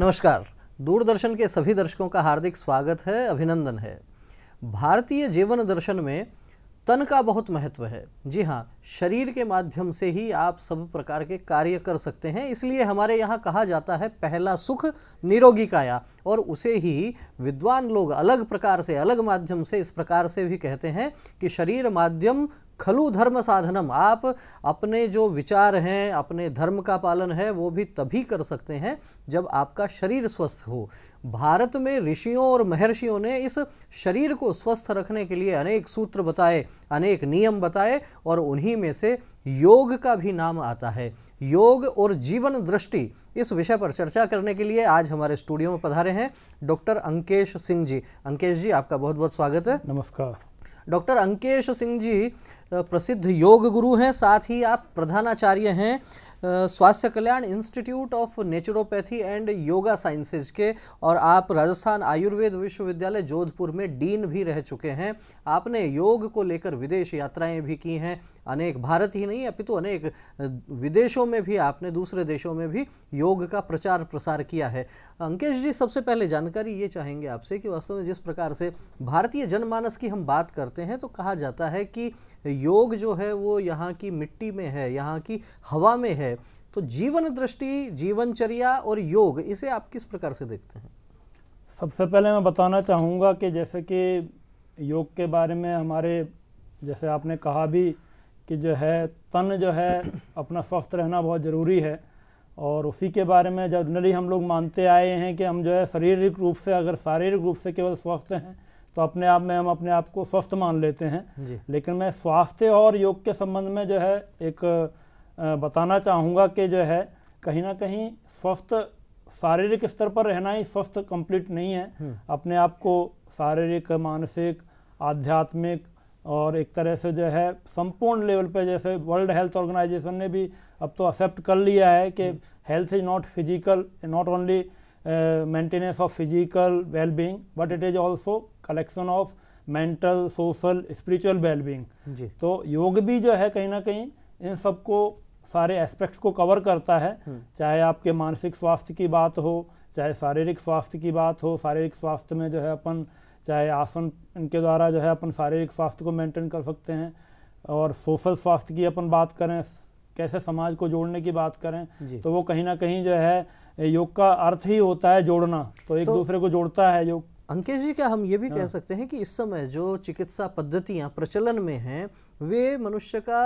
नमस्कार दूरदर्शन के सभी दर्शकों का हार्दिक स्वागत है अभिनंदन है भारतीय जीवन दर्शन में तन का बहुत महत्व है जी हाँ शरीर के माध्यम से ही आप सब प्रकार के कार्य कर सकते हैं इसलिए हमारे यहाँ कहा जाता है पहला सुख निरोगी काया और उसे ही विद्वान लोग अलग प्रकार से अलग माध्यम से इस प्रकार से भी कहते हैं कि शरीर माध्यम खलु धर्म साधनम आप अपने जो विचार हैं अपने धर्म का पालन है वो भी तभी कर सकते हैं जब आपका शरीर स्वस्थ हो भारत में ऋषियों और महर्षियों ने इस शरीर को स्वस्थ रखने के लिए अनेक सूत्र बताए अनेक नियम बताए और उन्हीं में से योग का भी नाम आता है योग और जीवन दृष्टि इस विषय पर चर्चा करने के लिए आज हमारे स्टूडियो में पधारे हैं डॉक्टर अंकेश सिंह जी अंकेश जी आपका बहुत बहुत स्वागत है नमस्कार डॉक्टर अंकेश सिंह जी प्रसिद्ध योग गुरु हैं साथ ही आप प्रधानाचार्य हैं Swasthya Kalyan institute of naturopathy and yoga sciences के और आप राजस्थान आयुर्वेद विश्वविद्यालय जोधपुर में डीन भी रह चुके हैं आपने योग को लेकर विदेश यात्राएं भी की हैं अनेक भारत ही नहीं अपितु तो अनेक विदेशों में भी आपने दूसरे देशों में भी योग का प्रचार प्रसार किया है अंकेश जी सबसे पहले जानकारी ये चाहेंगे आपसे कि वास्तव में जिस प्रकार से भारतीय जनमानस की हम बात करते हैं तो कहा जाता है कि योग जो है वो यहाँ की मिट्टी में है यहाँ की हवा में है है तो जीवन दृष्टि जीवनचर्या और योग इसे आप किस प्रकार से देखते हैं सबसे पहले मैं बताना चाहूँगा कि जैसे कि योग के बारे में हमारे जैसे आपने कहा भी कि जो है तन जो है अपना स्वस्थ रहना बहुत ज़रूरी है और उसी के बारे में जनरली हम लोग मानते आए हैं कि हम जो है शारीरिक रूप से अगर शारीरिक रूप से केवल स्वस्थ हैं तो अपने आप में हम अपने आप को स्वस्थ मान लेते हैं लेकिन मैं स्वास्थ्य और योग के संबंध में जो है एक बताना चाहूँगा कि जो है कहीं ना कहीं स्वस्थ शारीरिक स्तर पर रहना ही स्वस्थ कंप्लीट नहीं है हम्म। अपने आप को शारीरिक मानसिक आध्यात्मिक और एक तरह से जो है संपूर्ण लेवल पे जैसे वर्ल्ड हेल्थ ऑर्गेनाइजेशन ने भी अब तो एक्सेप्ट कर लिया है कि hmm. Health is not physical not only maintenance of physical wellbeing but it is also collection of mental social spiritual wellbeing तो योग भी जो है कहीं ना कहीं इन सबको सारे एस्पेक्ट्स को कवर करता है हम्म। चाहे आपके मानसिक स्वास्थ्य की बात हो चाहे शारीरिक स्वास्थ्य की बात हो शारीरिक स्वास्थ्य में जो है अपन चाहे आसन इनके द्वारा जो है अपन शारीरिक स्वास्थ्य को मेंटेन कर सकते हैं और सोशल स्वास्थ्य की अपन बात करें कैसे समाज को जोड़ने की बात करें तो वो कहीं ना कहीं जो है योग का अर्थ ही होता है जोड़ना तो एक तो, दूसरे को जोड़ता है योग अंकेश जी क्या हम ये भी कह हाँ। सकते हैं कि इस समय जो चिकित्सा पद्धतियाँ प्रचलन में हैं वे मनुष्य का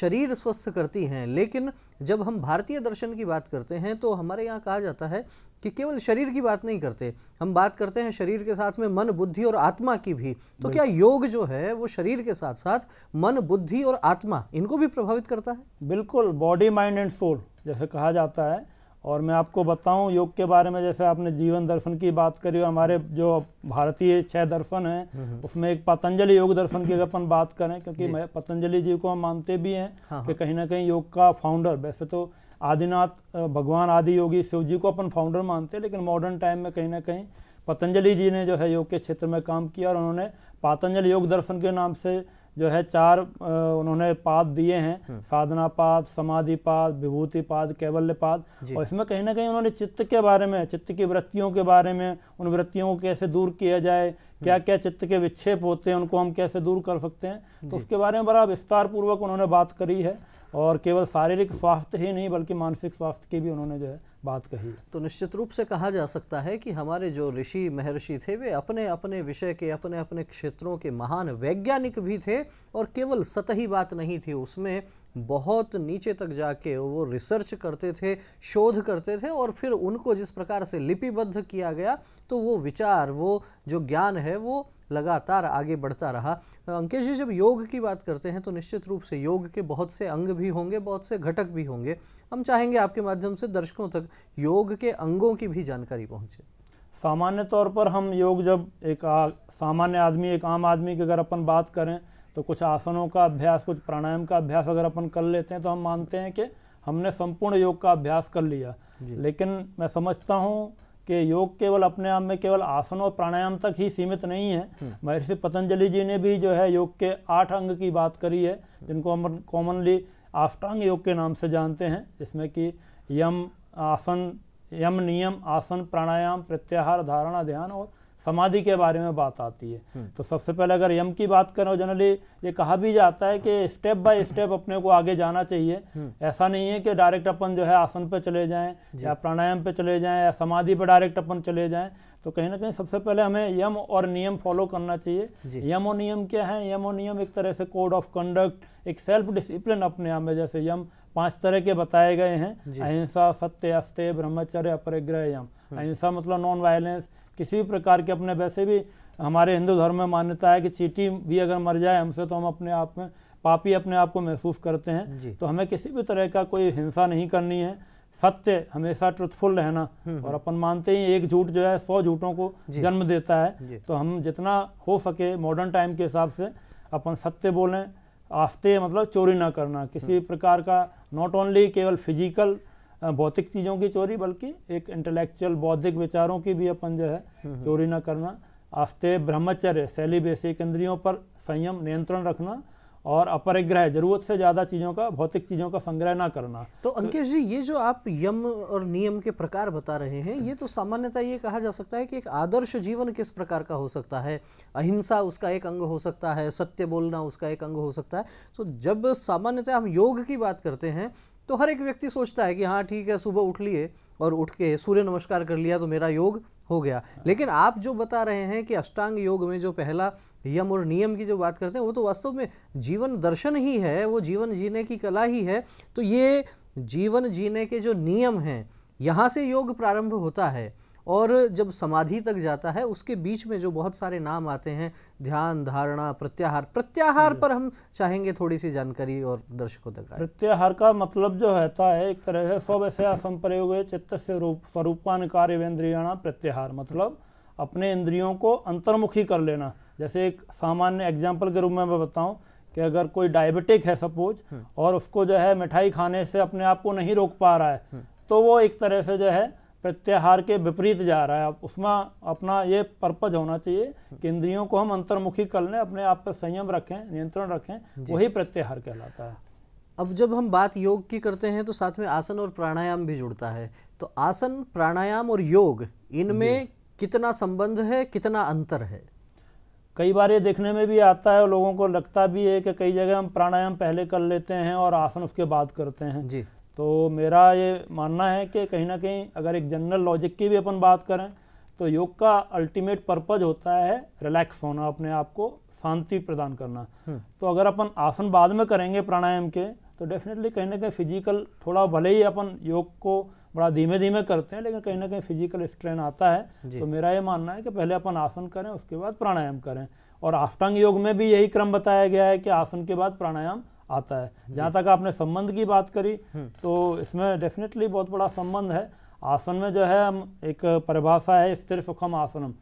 शरीर स्वस्थ करती हैं लेकिन जब हम भारतीय दर्शन की बात करते हैं तो हमारे यहाँ कहा जाता है कि केवल शरीर की बात नहीं करते हम बात करते हैं शरीर के साथ में मन बुद्धि और आत्मा की भी तो क्या योग जो है वो शरीर के साथ साथ मन बुद्धि और आत्मा इनको भी प्रभावित करता है बिल्कुल बॉडी माइंड एंड सोल जैसे कहा जाता है और मैं आपको बताऊं योग के बारे में जैसे आपने जीवन दर्शन की बात करी हमारे जो भारतीय छह दर्शन हैं हम्म, हम्म। उसमें एक पतंजलि योग दर्शन की अगर अपन बात करें क्योंकि मैं पतंजलि जी को हम मानते भी हैं हाँ।, हाँ। कि कहीं ना कहीं योग का फाउंडर वैसे तो आदिनाथ भगवान आदि योगी शिव जी को अपन फाउंडर मानते हैं लेकिन मॉडर्न टाइम में कहीं ना कहीं पतंजलि जी ने जो है योग के क्षेत्र में काम किया और उन्होंने पतंजलि योग दर्शन के नाम से जो है चार उन्होंने पाद दिए हैं हम्म। साधना पाद समाधि पाद विभूति पाद कैवल्य पाद और इसमें कहीं ना कहीं उन्होंने चित्त के बारे में चित्त की वृत्तियों के बारे में उन वृत्तियों को कैसे दूर किया जाए हम्म। क्या क्या चित्त के विक्षेप होते हैं उनको हम कैसे दूर कर सकते हैं तो उसके बारे में बड़ा विस्तार पूर्वक उन्होंने बात करी है और केवल शारीरिक स्वास्थ्य ही नहीं बल्कि मानसिक स्वास्थ्य की भी उन्होंने जो है बात कही तो निश्चित रूप से कहा जा सकता है कि हमारे जो ऋषि महर्षि थे वे अपने अपने विषय के अपने अपने क्षेत्रों के महान वैज्ञानिक भी थे और केवल सतही बात नहीं थी उसमें बहुत नीचे तक जाके वो रिसर्च करते थे शोध करते थे और फिर उनको जिस प्रकार से लिपिबद्ध किया गया तो वो विचार वो जो ज्ञान है वो लगातार आगे बढ़ता रहा अंकेश जी जब योग की बात करते हैं तो निश्चित रूप से योग के बहुत से अंग भी होंगे बहुत से घटक भी होंगे हम चाहेंगे आपके माध्यम से दर्शकों तक योग के अंगों की भी जानकारी पहुँचे सामान्य तौर पर हम योग जब एक सामान्य आदमी एक आम आदमी की अगर अपन बात करें तो कुछ आसनों का अभ्यास कुछ प्राणायाम का अभ्यास अगर अपन कर लेते हैं तो हम मानते हैं कि हमने संपूर्ण योग का अभ्यास कर लिया लेकिन मैं समझता हूँ कि योग केवल अपने आप में केवल आसन और प्राणायाम तक ही सीमित नहीं है हम्म। महर्षि पतंजलि जी ने भी जो है योग के आठ अंग की बात करी है जिनको हम कॉमनली आष्टांग योग के नाम से जानते हैं जिसमें कि यम आसन यम नियम आसन प्राणायाम प्रत्याहार धारणा ध्यान और समाधि के बारे में बात आती है हम्म। तो सबसे पहले अगर यम की बात करें जनरली ये कहा भी जाता है कि स्टेप बाय स्टेप अपने को आगे जाना चाहिए हम्म। ऐसा नहीं है कि डायरेक्ट अपन जो है आसन पे चले जाएं या प्राणायाम पे चले जाएं या समाधि पे डायरेक्ट अपन चले जाएं तो कहीं ना कहीं सबसे पहले हमें यम और नियम फॉलो करना चाहिए यम और नियम क्या है यम और नियम एक तरह से कोड ऑफ कंडक्ट एक सेल्फ डिसिप्लिन अपने आप में जैसे यम पांच तरह के बताए गए हैं अहिंसा सत्य अस्त्य ब्रह्मचर्य अपरिग्रह यम हम्म। अहिंसा मतलब नॉन वायलेंस किसी भी प्रकार के अपने वैसे भी हमारे हिंदू धर्म में मान्यता है कि चीटी भी अगर मर जाए हमसे तो हम अपने आप में पापी अपने आप को महसूस करते हैं तो हमें किसी भी तरह का कोई हिंसा नहीं करनी है सत्य हमेशा ट्रुथफुल रहना हम्म, हम्म। और अपन मानते ही एक झूठ जो है सौ झूठों को जन्म देता है तो हम जितना हो सके मॉडर्न टाइम के हिसाब से अपन सत्य बोलें आस्ते मतलब चोरी ना करना किसी हम्म। प्रकार का नॉट ओनली केवल फिजिकल भौतिक चीज़ों की चोरी बल्कि एक इंटेलेक्चुअल बौद्धिक विचारों की भी अपन जो है हम्म, हम्म। चोरी ना करना आस्ते ब्रह्मचर्य बेसिक इंद्रियों पर संयम नियंत्रण रखना और अपरिग्रह जरूरत से ज्यादा चीजों का भौतिक चीजों का संग्रह ना करना तो, तो अंकित जी ये जो आप यम और नियम के प्रकार बता रहे हैं ये तो सामान्यतः ये कहा जा सकता है कि एक आदर्श जीवन किस प्रकार का हो सकता है अहिंसा उसका एक अंग हो सकता है सत्य बोलना उसका एक अंग हो सकता है तो जब सामान्यतः हम योग की बात करते हैं तो हर एक व्यक्ति सोचता है कि हाँ ठीक है सुबह उठ लिए और उठ के सूर्य नमस्कार कर लिया तो मेरा योग हो गया लेकिन आप जो बता रहे हैं कि अष्टांग योग में जो पहला यम और नियम की जो बात करते हैं वो तो वास्तव में जीवन दर्शन ही है वो जीवन जीने की कला ही है तो ये जीवन जीने के जो नियम हैं यहाँ से योग प्रारंभ होता है और जब समाधि तक जाता है उसके बीच में जो बहुत सारे नाम आते हैं ध्यान धारणा प्रत्याहार प्रत्याहार हम्म। पर हम चाहेंगे थोड़ी सी जानकारी और दर्शकों तक प्रत्याहार का मतलब जो रहता है एक तरह से सब ऐसे असम प्रयोग चित्त से रूप स्वरूपान कार्य प्रत्याहार मतलब अपने इंद्रियों को अंतर्मुखी कर लेना जैसे एक सामान्य एग्जाम्पल के रूप में मैं बताऊँ कि अगर कोई डायबिटिक है सपोज हम्म। और उसको जो है मिठाई खाने से अपने आप को नहीं रोक पा रहा है हम्म। तो वो एक तरह से जो है प्रत्याहार के विपरीत जा रहा है उसमें अपना ये पर्पज होना चाहिए कि इंद्रियों को हम अंतर्मुखी कर लें अपने आप पर संयम रखें नियंत्रण रखें वही प्रत्याहार कहलाता है अब जब हम बात योग की करते हैं तो साथ में आसन और प्राणायाम भी जुड़ता है तो आसन प्राणायाम और योग इनमें कितना संबंध है कितना अंतर है कई बार ये देखने में भी आता है और लोगों को लगता भी है कि कई जगह हम प्राणायाम पहले कर लेते हैं और आसन उसके बाद करते हैं जी तो मेरा ये मानना है कि कहीं ना कहीं अगर एक जनरल लॉजिक की भी अपन बात करें तो योग का अल्टीमेट पर्पज होता है रिलैक्स होना अपने आप को शांति प्रदान करना हम्म। तो अगर अपन आसन बाद में करेंगे प्राणायाम के तो डेफिनेटली कहीं ना कहीं फिजिकल थोड़ा भले ही अपन योग को बड़ा धीमे धीमे करते हैं लेकिन कहीं ना कहीं फिजिकल स्ट्रेन आता है तो मेरा ये मानना है कि पहले अपन आसन करें उसके बाद प्राणायाम करें और आष्टांग योग में भी यही क्रम बताया गया है कि आसन के बाद प्राणायाम आता है जहाँ तक आपने संबंध की बात करी हम्म। तो इसमें डेफिनेटली बहुत बड़ा संबंध है आसन में जो है हम एक परिभाषा है स्थिर सुखम आसनम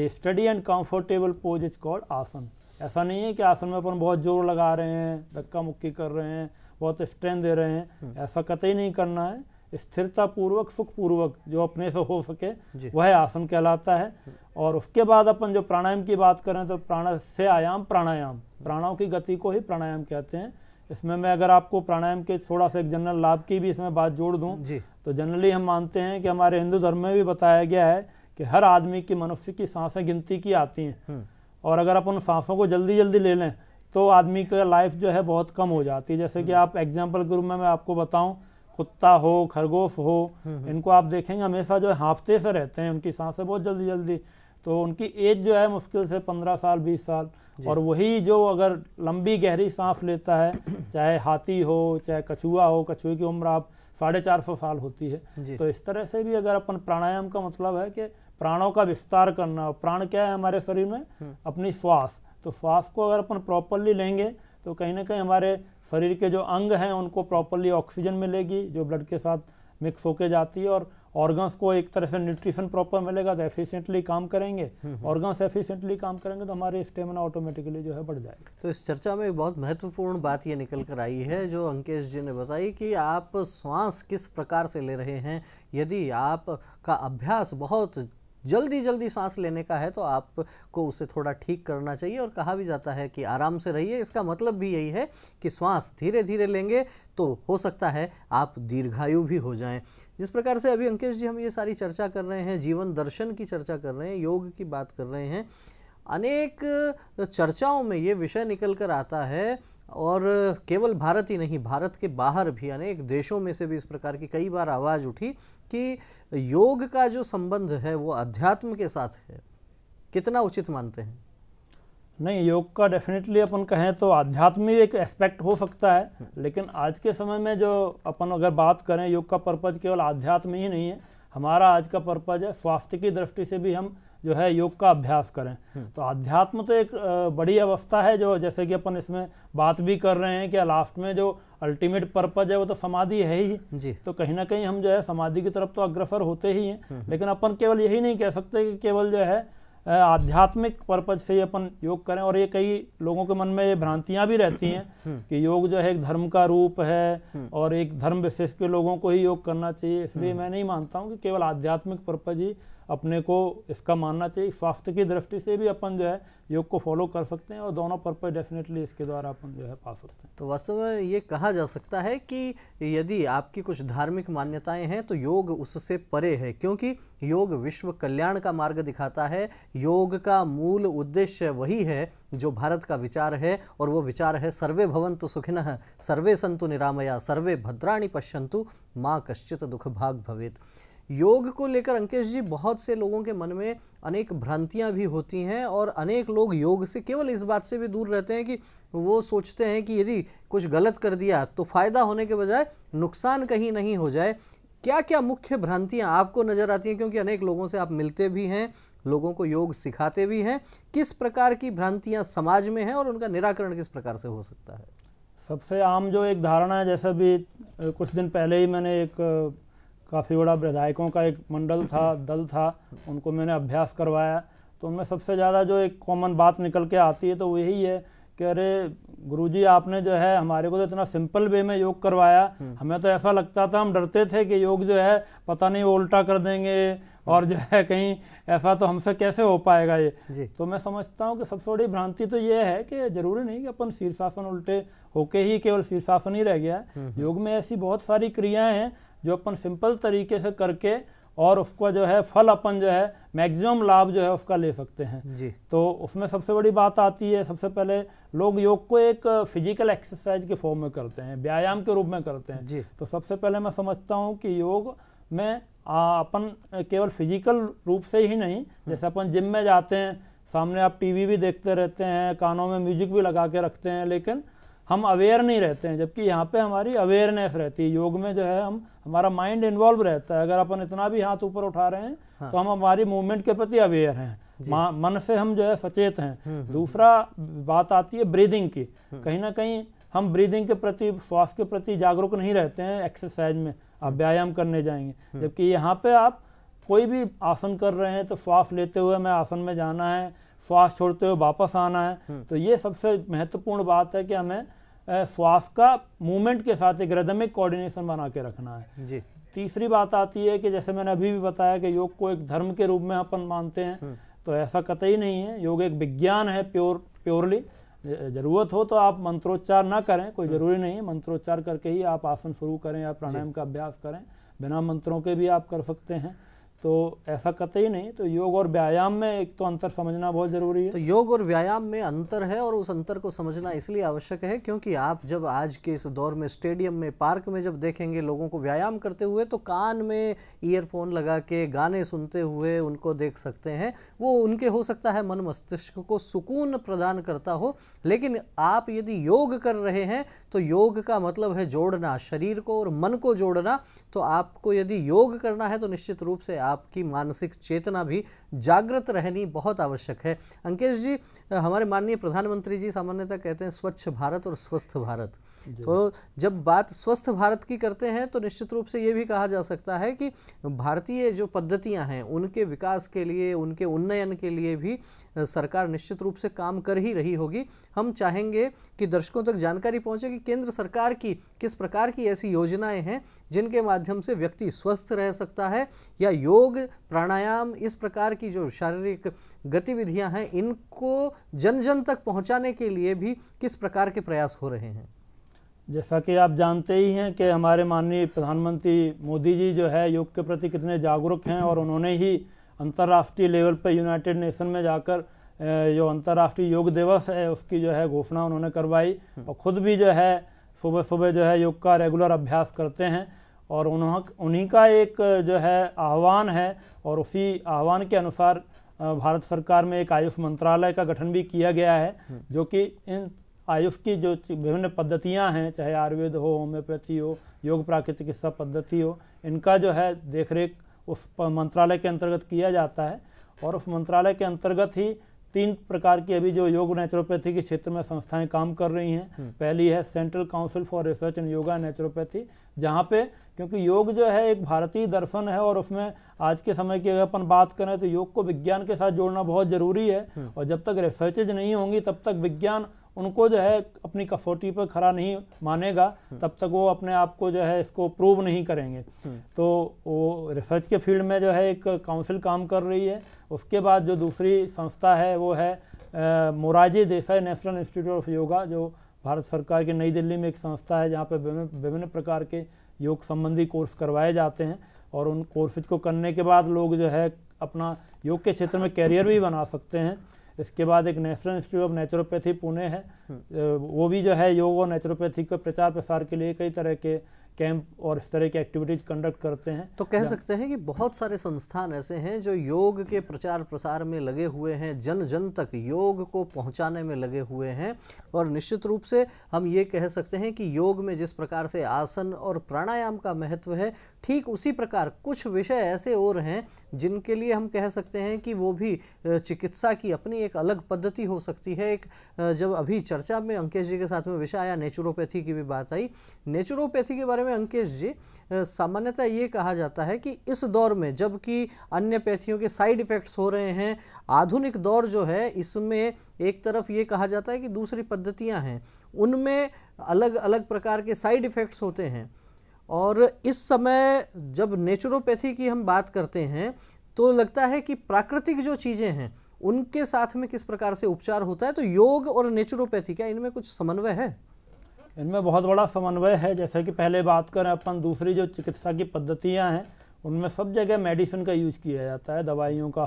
a steady and comfortable pose is called asana ऐसा नहीं है कि आसन में अपन बहुत जोर लगा रहे हैं धक्का मुक्की कर रहे हैं बहुत स्ट्रेंथ दे रहे हैं हम्म। ऐसा कतई नहीं करना है स्थिरता पूर्वक सुख पूर्वक जो अपने से हो सके वह आसन कहलाता है हम्म। और उसके बाद अपन जो प्राणायाम की बात करें तो प्राण से आयाम प्राणायाम प्राणों की गति को ही प्राणायाम कहते हैं इसमें मैं अगर आपको प्राणायाम के थोड़ा सा एक जनरल लाभ की भी इसमें बात जोड़ दूं जी तो जनरली हम मानते हैं कि हमारे हिंदू धर्म में भी बताया गया है कि हर आदमी की मनुष्य की सांसें गिनती की आती हैं हम्म। और अगर अपन सांसों को जल्दी जल्दी ले लें तो आदमी का लाइफ जो है बहुत कम हो जाती है जैसे कि हम्म। आप एग्जाम्पल के रूप में मैं आपको बताऊँ कुत्ता हो खरगोश हो हम्म, इनको आप देखेंगे हमेशा जो है हाफते से रहते हैं उनकी सांसें बहुत जल्दी जल्दी तो उनकी एज जो है मुश्किल से पंद्रह साल बीस साल और वही जो अगर लंबी गहरी सांस लेता है चाहे हाथी हो चाहे कछुआ हो कछुए की उम्र आप साढ़े चार सौ साल होती है तो इस तरह से भी अगर अपन प्राणायाम का मतलब है कि प्राणों का विस्तार करना प्राण क्या है हमारे शरीर में हम्म। अपनी श्वास तो श्वास को अगर अपन प्रॉपरली लेंगे तो कहीं ना कहीं हमारे शरीर के जो अंग हैं उनको प्रॉपरली ऑक्सीजन मिलेगी जो ब्लड के साथ मिक्स होके जाती है और ऑर्गन्स को एक तरह से न्यूट्रिशन प्रॉपर मिलेगा तो एफिशिएंटली काम करेंगे ऑर्गन्स हम्म, हम्म। एफिशिएंटली काम करेंगे तो हमारे स्टेमिना ऑटोमेटिकली जो है बढ़ जाएगा तो इस चर्चा में एक बहुत महत्वपूर्ण बात ये निकल कर आई है जो अंकेश जी ने बताई कि आप श्वास किस प्रकार से ले रहे हैं यदि आप का अभ्यास बहुत जल्दी जल्दी सांस लेने का है तो आपको उसे थोड़ा ठीक करना चाहिए और कहा भी जाता है कि आराम से रहिए इसका मतलब भी यही है कि श्वास धीरे धीरे लेंगे तो हो सकता है आप दीर्घायु भी हो जाएं जिस प्रकार से अभी अंकेश जी हम ये सारी चर्चा कर रहे हैं जीवन दर्शन की चर्चा कर रहे हैं योग की बात कर रहे हैं अनेक चर्चाओं में ये विषय निकल कर आता है और केवल भारत ही नहीं भारत के बाहर भी अनेक देशों में से भी इस प्रकार की कई बार आवाज़ उठी कि योग का जो संबंध है वो अध्यात्म के साथ है कितना उचित मानते हैं नहीं योग का डेफिनेटली अपन कहें तो आध्यात्मिक एक एस्पेक्ट हो सकता है लेकिन आज के समय में जो अपन अगर बात करें योग का पर्पज केवल आध्यात्म ही नहीं है हमारा आज का पर्पज है स्वास्थ्य की दृष्टि से भी हम जो है योग का अभ्यास करें हम्म। तो अध्यात्म तो एक बड़ी अवस्था है जो जैसे कि अपन इसमें बात भी कर रहे हैं कि लास्ट में जो अल्टीमेट पर्पज है वो तो समाधि है ही जी। तो कहीं ना कहीं हम जो है समाधि की तरफ तो अग्रसर होते ही हैं हम्म। लेकिन अपन केवल यही नहीं कह सकते कि केवल जो है आध्यात्मिक पर्पज से ही अपन योग करें और ये कई लोगों के मन में ये भ्रांतियां भी रहती हैं कि योग जो है एक धर्म का रूप है और एक धर्म विशेष के लोगों को ही योग करना चाहिए इसलिए मैं नहीं मानता हूँ कि केवल आध्यात्मिक पर्पज ही अपने को इसका मानना चाहिए स्वास्थ्य की दृष्टि से भी अपन जो है योग को फॉलो कर सकते हैं और दोनों पर्पज डेफिनेटली इसके द्वारा अपन जो है पा सकते हैं तो वास्तव में ये कहा जा सकता है कि यदि आपकी कुछ धार्मिक मान्यताएं हैं तो योग उससे परे है क्योंकि योग विश्व कल्याण का मार्ग दिखाता है योग का मूल उद्देश्य वही है जो भारत का विचार है और वो विचार है सर्वे भवंतु सुखिन सर्वे संतु निरामया सर्वे भद्राणी पश्यंतु माँ कश्चित दुख भाग भवेत योग को लेकर अंकेश जी बहुत से लोगों के मन में अनेक भ्रांतियां भी होती हैं और अनेक लोग योग से केवल इस बात से भी दूर रहते हैं कि वो सोचते हैं कि यदि कुछ गलत कर दिया तो फ़ायदा होने के बजाय नुकसान कहीं नहीं हो जाए क्या क्या मुख्य भ्रांतियां आपको नज़र आती हैं क्योंकि अनेक लोगों से आप मिलते भी हैं लोगों को योग सिखाते भी हैं किस प्रकार की भ्रांतियाँ समाज में हैं और उनका निराकरण किस प्रकार से हो सकता है सबसे आम जो एक धारणा है जैसे भी कुछ दिन पहले ही मैंने एक काफ़ी बड़ा विधायकों का एक मंडल था दल था उनको मैंने अभ्यास करवाया तो उनमें सबसे ज़्यादा जो एक कॉमन बात निकल के आती है तो वही है कि अरे गुरुजी आपने जो है हमारे को तो इतना सिंपल वे में योग करवाया हम्म। हमें तो ऐसा लगता था हम डरते थे कि योग जो है पता नहीं वो उल्टा कर देंगे हम्म। और जो है कहीं ऐसा तो हमसे कैसे हो पाएगा ये तो मैं समझता हूँ कि सबसे बड़ी भ्रांति तो ये है कि जरूरी नहीं कि अपन शीर्षासन उल्टे होके ही केवल शीर्षासन ही रह गया है हम्म, योग में ऐसी बहुत सारी क्रियाएं हैं जो अपन सिंपल तरीके से करके और उसको जो है फल अपन जो है मैक्सिमम लाभ जो है उसका ले सकते हैं जी तो उसमें सबसे बड़ी बात आती है सबसे पहले लोग योग को एक फिजिकल एक्सरसाइज के फॉर्म में करते हैं व्यायाम के रूप में करते हैं जी तो सबसे पहले मैं समझता हूँ कि योग में अपन केवल फिजिकल रूप से ही नहीं जैसे अपन जिम में जाते हैं सामने आप टीवी भी देखते रहते हैं कानों में म्यूजिक भी लगा के रखते हैं लेकिन हम अवेयर नहीं रहते हैं जबकि यहाँ पे हमारी अवेयरनेस रहती है योग में जो है हम हमारा माइंड इन्वॉल्व रहता है अगर अपन इतना भी हाथ ऊपर उठा रहे हैं हाँ। तो हम हमारी मूवमेंट के प्रति अवेयर हैं मन से हम जो है सचेत हैं हम्म, हम्म, दूसरा बात आती है ब्रीदिंग की हम्म। कहीं ना कहीं हम ब्रीदिंग के प्रति श्वास के प्रति जागरूक नहीं रहते हैं एक्सरसाइज में आप व्यायाम करने जाएंगे जबकि यहाँ पे आप कोई भी आसन कर रहे हैं तो श्वास लेते हुए हमें आसन में जाना है श्वास छोड़ते हुए वापस आना है तो ये सबसे महत्वपूर्ण बात है कि हमें श्वास का मूवमेंट के साथ एक एक कोऑर्डिनेशन बना के रखना है जी तीसरी बात आती है कि जैसे मैंने अभी भी बताया कि योग को एक धर्म के रूप में अपन मानते हैं हम्म। तो ऐसा कतई नहीं है योग एक विज्ञान है प्योर प्योरली जरूरत हो तो आप मंत्रोच्चार ना करें कोई हम्म। जरूरी नहीं है मंत्रोच्चार करके ही आप आसन शुरू करें या प्राणायाम का अभ्यास करें बिना मंत्रों के भी आप कर सकते हैं तो ऐसा कतई नहीं तो योग और व्यायाम में एक तो अंतर समझना बहुत ज़रूरी है तो योग और व्यायाम में अंतर है और उस अंतर को समझना इसलिए आवश्यक है क्योंकि आप जब आज के इस दौर में स्टेडियम में पार्क में जब देखेंगे लोगों को व्यायाम करते हुए तो कान में ईयरफोन लगा के गाने सुनते हुए उनको देख सकते हैं वो उनके हो सकता है मन मस्तिष्क को सुकून प्रदान करता हो लेकिन आप यदि योग कर रहे हैं तो योग का मतलब है जोड़ना शरीर को और मन को जोड़ना तो आपको यदि योग करना है तो निश्चित रूप से आप आपकी मानसिक चेतना भी जागृत रहनी बहुत आवश्यक है अंकेश जी हमारे माननीय प्रधानमंत्री जी सामान्यतः कहते हैं स्वच्छ भारत और स्वस्थ भारत तो जब बात स्वस्थ भारत की करते हैं तो निश्चित रूप से ये भी कहा जा सकता है कि भारतीय जो पद्धतियां हैं उनके विकास के लिए उनके उन्नयन के लिए भी सरकार निश्चित रूप से काम कर ही रही होगी हम चाहेंगे कि दर्शकों तक जानकारी पहुंचे कि केंद्र सरकार की किस प्रकार की ऐसी योजनाएं हैं जिनके माध्यम से व्यक्ति स्वस्थ रह सकता है या योग प्राणायाम इस प्रकार की जो शारीरिक गतिविधियां हैं इनको जन जन तक पहुंचाने के लिए भी किस प्रकार के प्रयास हो रहे हैं जैसा कि आप जानते ही हैं कि हमारे माननीय प्रधानमंत्री मोदी जी जो है योग के प्रति कितने जागरूक हैं और उन्होंने ही अंतर्राष्ट्रीय लेवल पर यूनाइटेड नेशन में जाकर जो अंतर्राष्ट्रीय योग दिवस है उसकी जो है घोषणा उन्होंने करवाई और ख़ुद भी जो है सुबह सुबह जो है योग का रेगुलर अभ्यास करते हैं और उन्हों उन्हीं का एक जो है आह्वान है और उसी आह्वान के अनुसार भारत सरकार में एक आयुष मंत्रालय का गठन भी किया गया है जो कि इन आयुष की जो विभिन्न पद्धतियाँ हैं चाहे आयुर्वेद हो होम्योपैथी हो योग प्राकृतिक चिकित्सा पद्धति हो इनका जो है देखरेख उस मंत्रालय के अंतर्गत किया जाता है और उस मंत्रालय के अंतर्गत ही तीन प्रकार की अभी जो योग नेचुरोपैथी के क्षेत्र में संस्थाएं काम कर रही हैं हम्म। पहली है central council for research in yoga naturopathy जहाँ पे क्योंकि योग जो है एक भारतीय दर्शन है और उसमें आज के समय की अगर अपन बात करें तो योग को विज्ञान के साथ जोड़ना बहुत जरूरी है हम्म। और जब तक रिसर्चेज नहीं होंगी तब तक विज्ञान उनको जो है अपनी कसौटी पर खड़ा नहीं मानेगा तब तक वो अपने आप को जो है इसको प्रूव नहीं करेंगे तो वो रिसर्च के फील्ड में जो है एक काउंसिल काम कर रही है उसके बाद जो दूसरी संस्था है वो है Morarji Desai national institute of yoga जो भारत सरकार की नई दिल्ली में एक संस्था है जहाँ पर विभिन्न प्रकार के योग संबंधी कोर्स करवाए जाते हैं और उन कोर्सेज को करने के बाद लोग जो है अपना योग के क्षेत्र में कैरियर भी बना सकते हैं इसके बाद एक national institute of naturopathy Pune है हम्म। वो भी जो है योग और नेचुरोपैथी के प्रचार प्रसार के लिए कई तरह के कैंप और इस तरह की एक्टिविटीज कंडक्ट करते हैं तो कह सकते हैं कि बहुत सारे संस्थान ऐसे हैं जो योग के प्रचार प्रसार में लगे हुए हैं जन जन तक योग को पहुंचाने में लगे हुए हैं और निश्चित रूप से हम ये कह सकते हैं कि योग में जिस प्रकार से आसन और प्राणायाम का महत्व है ठीक उसी प्रकार कुछ विषय ऐसे और हैं जिनके लिए हम कह सकते हैं कि वो भी चिकित्सा की अपनी एक अलग पद्धति हो सकती है एक जब अभी चर्चा में अंकेश जी के साथ में विषय आया नेचुरोपैथी की भी बात आई नेचुरोपैथी के बारे में में अंकेश जी सामान्यतः ये कहा जाता है कि इस दौर में जबकि अन्य पैथियों के साइड इफ़ेक्ट्स हो रहे हैं आधुनिक दौर जो है इसमें एक तरफ ये कहा जाता है कि दूसरी पद्धतियाँ हैं उनमें अलग अलग प्रकार के साइड इफ़ेक्ट्स होते हैं और इस समय जब नेचुरोपैथी की हम बात करते हैं तो लगता है कि प्राकृतिक जो चीज़ें हैं उनके साथ में किस प्रकार से उपचार होता है तो योग और नेचुरोपैथी क्या इनमें कुछ समन्वय है इनमें बहुत बड़ा समन्वय है जैसे कि पहले बात करें अपन दूसरी जो चिकित्सा की पद्धतियाँ हैं उनमें सब जगह मेडिसिन का यूज़ किया जाता है दवाइयों का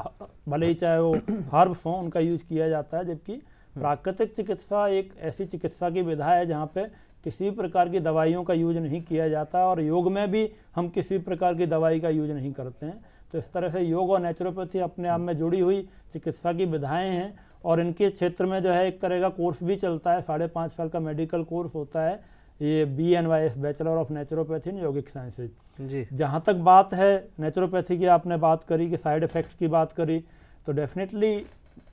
भले ही चाहे वो हर्ब्स हों उनका यूज़ किया जाता है जबकि हम्म। प्राकृतिक चिकित्सा एक ऐसी चिकित्सा की विधा है जहाँ पे किसी प्रकार की दवाइयों का यूज नहीं किया जाता और योग में भी हम किसी प्रकार की दवाई का यूज नहीं करते हैं तो इस तरह से योग और नेचुरोपैथी अपने आप में जुड़ी हुई चिकित्सा की विधाएँ हैं और इनके क्षेत्र में जो है एक तरह का कोर्स भी चलता है साढ़े पाँच साल का मेडिकल कोर्स होता है ये B N Y S bachelor of naturopathy and yogic sciences जी जहाँ तक बात है नेचुरोपैथी की आपने बात करी कि साइड इफ़ेक्ट्स की बात करी तो डेफिनेटली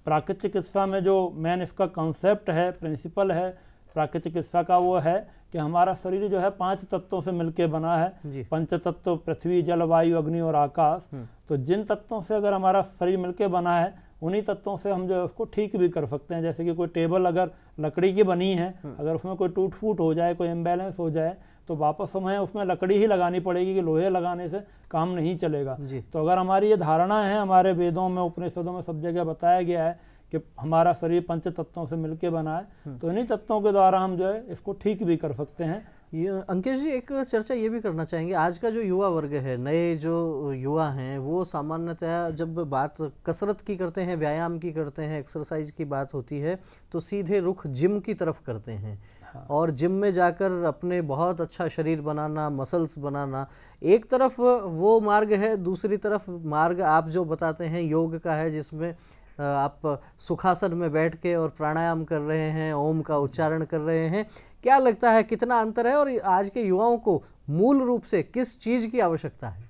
प्राकृतिक चिकित्सा में जो मेन इसका कॉन्सेप्ट है प्रिंसिपल है प्राकृतिक चिकित्सा का वो है कि हमारा शरीर जो है पांच तत्वों से मिलके बना है पंच तत्व पृथ्वी जल वायु अग्नि और आकाश हम्म। तो जिन तत्वों से अगर हमारा शरीर मिलकर बना है उन्हीं तत्वों से हम जो है उसको ठीक भी कर सकते हैं जैसे कि कोई टेबल अगर लकड़ी की बनी है हम्म। अगर उसमें कोई टूट फूट हो जाए कोई इम्बेलेंस हो जाए तो वापस हमें उसमें लकड़ी ही लगानी पड़ेगी कि लोहे लगाने से काम नहीं चलेगा तो अगर हमारी ये धारणा है हमारे वेदों में उपनिषदों में सब जगह बताया गया है कि हमारा शरीर पंच तत्वों से मिलकर बना है हम्म। तो इन्हीं तत्वों के द्वारा हम जो है इसको ठीक भी कर सकते हैं अंकेश जी एक चर्चा ये भी करना चाहेंगे आज का जो युवा वर्ग है नए जो युवा हैं वो सामान्यतः जब बात कसरत की करते हैं व्यायाम की करते हैं एक्सरसाइज की बात होती है तो सीधे रुख जिम की तरफ करते हैं हाँ। और जिम में जाकर अपने बहुत अच्छा शरीर बनाना मसल्स बनाना एक तरफ वो मार्ग है दूसरी तरफ मार्ग आप जो बताते हैं योग का है जिसमें आप सुखासन में बैठ के और प्राणायाम कर रहे हैं ओम का उच्चारण कर रहे हैं क्या लगता है कितना अंतर है और आज के युवाओं को मूल रूप से किस चीज़ की आवश्यकता है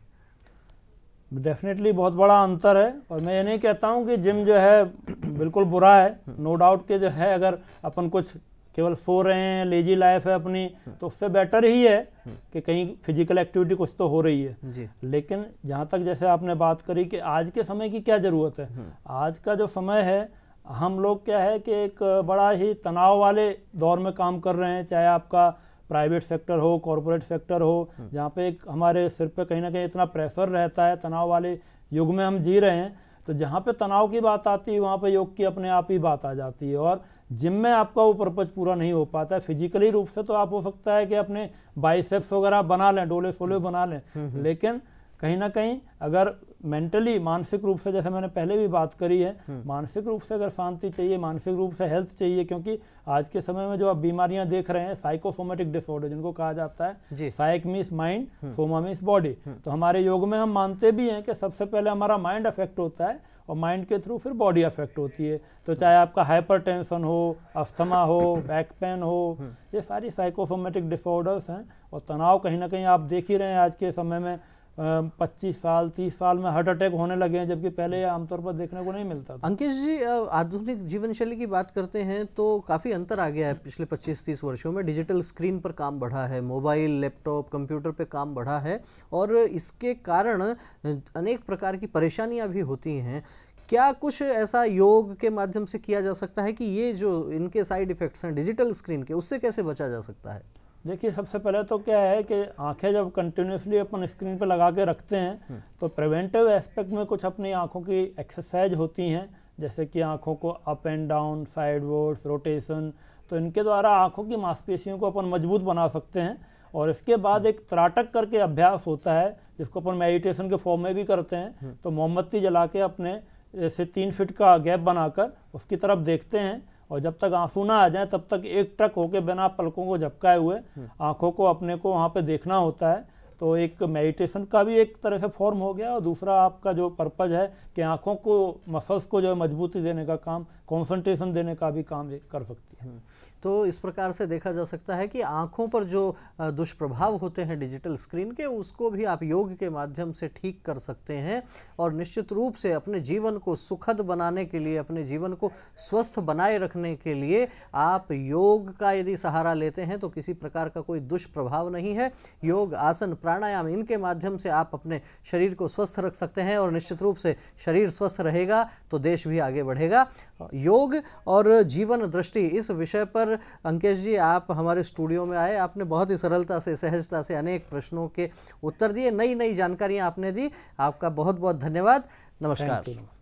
डेफिनेटली बहुत बड़ा अंतर है और मैं ये नहीं कहता हूँ कि जिम जो है बिल्कुल बुरा है नो no डाउट के जो है अगर अपन कुछ केवल सो रहे हैं लेजी लाइफ है अपनी हम्म। तो उससे बेटर ही है हम्म। कि कहीं फिजिकल एक्टिविटी कुछ तो हो रही है लेकिन जहाँ तक जैसे आपने बात करी कि आज के समय की क्या ज़रूरत है हम्म। आज का जो समय है हम लोग क्या है कि एक बड़ा ही तनाव वाले दौर में काम कर रहे हैं चाहे आपका प्राइवेट सेक्टर हो कॉरपोरेट सेक्टर हो जहाँ पे एक हमारे सिर पे कहीं ना कहीं इतना प्रेशर रहता है तनाव वाले युग में हम जी रहे हैं तो जहाँ पे तनाव की बात आती है वहाँ पे योग की अपने आप ही बात आ जाती है और जिम में आपका वो पर्पज पूरा नहीं हो पाता है फिजिकली रूप से तो आप हो सकता है कि अपने बाइसेप्स वगैरह बना लें डोले सोले बना लें हम्म, हम्म। लेकिन कहीं ना कहीं अगर मेंटली मानसिक रूप से जैसे मैंने पहले भी बात करी है हम्म। मानसिक रूप से अगर शांति चाहिए मानसिक रूप से हेल्थ चाहिए क्योंकि आज के समय में जो आप बीमारियां देख रहे हैं साइकोसोमेटिक डिसऑर्डर जिनको कहा जाता है साइक मीस माइंड सोमा मीस बॉडी तो हमारे योग में हम मानते भी हैं कि सबसे पहले हमारा माइंड अफेक्ट होता है और माइंड के थ्रू फिर बॉडी अफेक्ट होती है तो हम्म। चाहे आपका हाइपर हो अस्थमा हो बैक हम्म। पेन हो ये सारी साइकोसोमेटिक डिसऑर्डर्स हैं और तनाव कहीं ना कहीं आप देख ही रहे हैं आज के समय में पच्चीस साल तीस साल में हार्ट अटैक होने लगे हैं जबकि पहले आमतौर पर देखने को नहीं मिलता अंकित जी आधुनिक जीवन शैली की बात करते हैं तो काफ़ी अंतर आ गया है पिछले पच्चीस तीस वर्षों में डिजिटल स्क्रीन पर काम बढ़ा है मोबाइल लैपटॉप कंप्यूटर पर काम बढ़ा है और इसके कारण अनेक प्रकार की परेशानियाँ भी होती हैं क्या कुछ ऐसा योग के माध्यम से किया जा सकता है कि ये जो इनके साइड इफ़ेक्ट्स हैं डिजिटल स्क्रीन के उससे कैसे बचा जा सकता है देखिए सबसे पहले तो क्या है कि आंखें जब कंटिन्यूसली अपन स्क्रीन पर लगा के रखते हैं हम्म। तो प्रिवेंटिव एस्पेक्ट में कुछ अपनी आंखों की एक्सरसाइज होती हैं जैसे कि आंखों को up and down sidewards rotation तो इनके द्वारा आंखों की मांसपेशियों को अपन मजबूत बना सकते हैं और इसके बाद एक त्राटक करके अभ्यास होता है जिसको अपन मेडिटेशन के फॉर्म में भी करते हैं हम्म। तो मोमबत्ती जला के अपने से तीन फिट का गैप बनाकर उसकी तरफ देखते हैं और जब तक आंसू ना आ जाए तब तक एक ट्रक होके बिना पलकों को झपकाए हुए हम्म। आंखों को अपने को वहां पे देखना होता है तो एक मेडिटेशन का भी एक तरह से फॉर्म हो गया और दूसरा आपका जो पर्पज़ है कि आँखों को मसल्स को जो है मजबूती देने का काम कॉन्सेंट्रेशन देने का भी काम कर सकती है हम्म। तो इस प्रकार से देखा जा सकता है कि आँखों पर जो दुष्प्रभाव होते हैं डिजिटल स्क्रीन के उसको भी आप योग के माध्यम से ठीक कर सकते हैं और निश्चित रूप से अपने जीवन को सुखद बनाने के लिए अपने जीवन को स्वस्थ बनाए रखने के लिए आप योग का यदि सहारा लेते हैं तो किसी प्रकार का कोई दुष्प्रभाव नहीं है योग आसन प्राणायाम इनके माध्यम से आप अपने शरीर को स्वस्थ रख सकते हैं और निश्चित रूप से शरीर स्वस्थ रहेगा तो देश भी आगे बढ़ेगा योग और जीवन दृष्टि इस विषय पर अंकेश जी आप हमारे स्टूडियो में आए आपने बहुत ही सरलता से सहजता से अनेक प्रश्नों के उत्तर दिए नई नई जानकारियाँ आपने दी आपका बहुत बहुत धन्यवाद नमस्कार